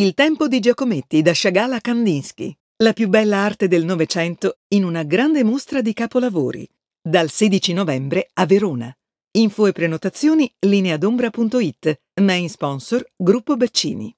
Il tempo di Giacometti da Chagall a Kandinsky. La più bella arte del Novecento in una grande mostra di capolavori. Dal 16 novembre a Verona. Info e prenotazioni lineadombra.it. Main sponsor Gruppo Beccini.